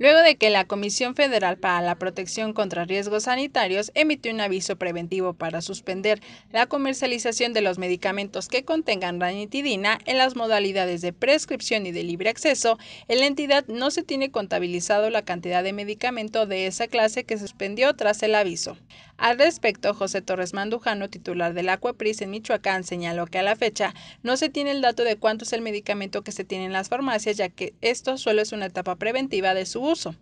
luego de que la Comisión Federal para la Protección contra Riesgos Sanitarios emitió un aviso preventivo para suspender la comercialización de los medicamentos que contengan ranitidina en las modalidades de prescripción y de libre acceso, en la entidad no se tiene contabilizado la cantidad de medicamento de esa clase que suspendió tras el aviso. Al respecto, José Torres Mandujano, titular del Acuapris en Michoacán, señaló que a la fecha no se tiene el dato de cuánto es el medicamento que se tiene en las farmacias, ya que esto solo es una etapa preventiva de su uso.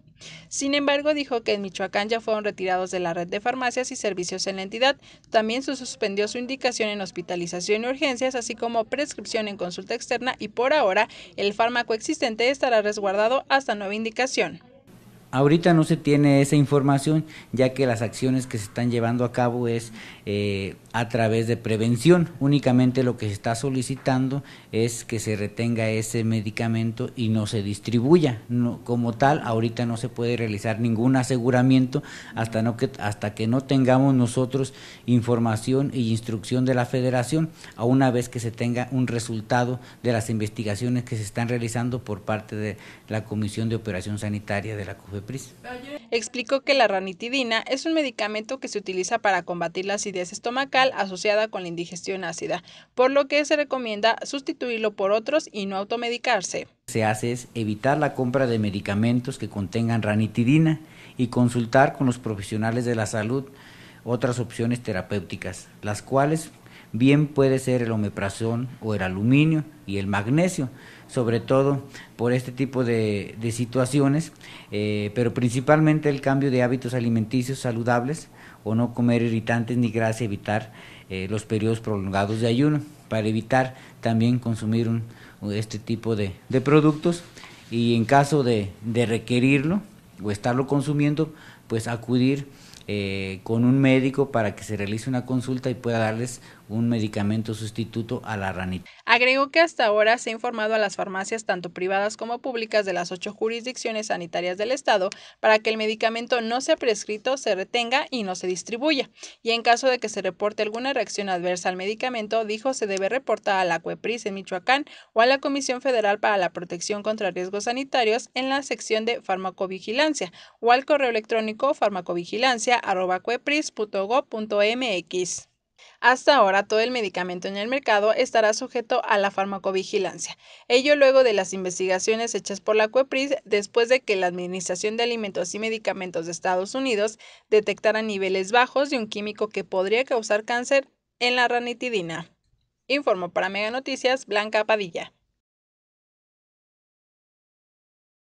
Sin embargo, dijo que en Michoacán ya fueron retirados de la red de farmacias y servicios en la entidad. También se suspendió su indicación en hospitalización y urgencias, así como prescripción en consulta externa y por ahora el fármaco existente estará resguardado hasta nueva indicación. Ahorita no se tiene esa información, ya que las acciones que se están llevando a cabo es eh, a través de prevención. Únicamente lo que se está solicitando es que se retenga ese medicamento y no se distribuya. como tal, ahorita no se puede realizar ningún aseguramiento hasta, no que, hasta que no tengamos nosotros información e instrucción de la federación, a una vez que se tenga un resultado de las investigaciones que se están realizando por parte de la Comisión de Operación Sanitaria de la Explicó que la ranitidina es un medicamento que se utiliza para combatir la acidez estomacal asociada con la indigestión ácida, por lo que se recomienda sustituirlo por otros y no automedicarse. Se hace es evitar la compra de medicamentos que contengan ranitidina y consultar con los profesionales de la salud otras opciones terapéuticas, las cuales bien puede ser el omeprazón o el aluminio y el magnesio, sobre todo por este tipo de, de situaciones, eh, pero principalmente el cambio de hábitos alimenticios saludables o no comer irritantes ni grasas, evitar eh, los periodos prolongados de ayuno, para evitar también consumir este tipo de, productos y en caso de, de requerirlo o estarlo consumiendo, pues acudir eh, con un médico para que se realice una consulta y pueda darles un medicamento sustituto a la ranita. Agregó que hasta ahora se ha informado a las farmacias tanto privadas como públicas de las ocho jurisdicciones sanitarias del Estado para que el medicamento no sea prescrito, se retenga y no se distribuya. Y en caso de que se reporte alguna reacción adversa al medicamento, dijo se debe reportar a la CUEPRIS en Michoacán o a la Comisión Federal para la Protección contra Riesgos Sanitarios en la sección de farmacovigilancia o al correo electrónico farmacovigilancia.cuepris.gov.mx. Hasta ahora, todo el medicamento en el mercado estará sujeto a la farmacovigilancia, ello luego de las investigaciones hechas por la CUEPRIS después de que la Administración de Alimentos y Medicamentos de Estados Unidos detectara niveles bajos de un químico que podría causar cáncer en la ranitidina. Informó para Mega Noticias Blanca Padilla.